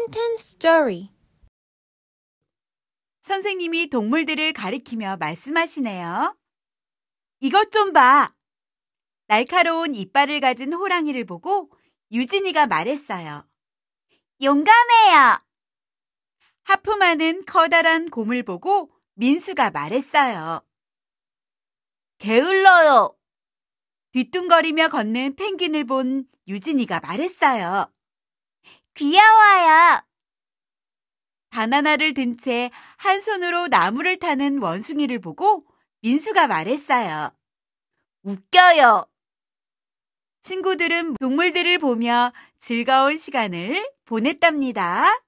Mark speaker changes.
Speaker 1: sentence story. 선생님이 동물들을 가리키며 말씀하시네요. 이것 좀 봐. 날카로운 이빨을 가진 호랑이를 보고 유진이가 말했어요. 용감해요. 하품하는 커다란 곰을 보고 민수가 말했어요. 게을러요. 뒤뚱거리며 걷는 펭귄을 본 유진이가 말했어요. 귀여워요. 바나나를 든 채 한 손으로 나무를 타는 원숭이를 보고 민수가 말했어요. 웃겨요. 친구들은 동물들을 보며 즐거운 시간을 보냈답니다.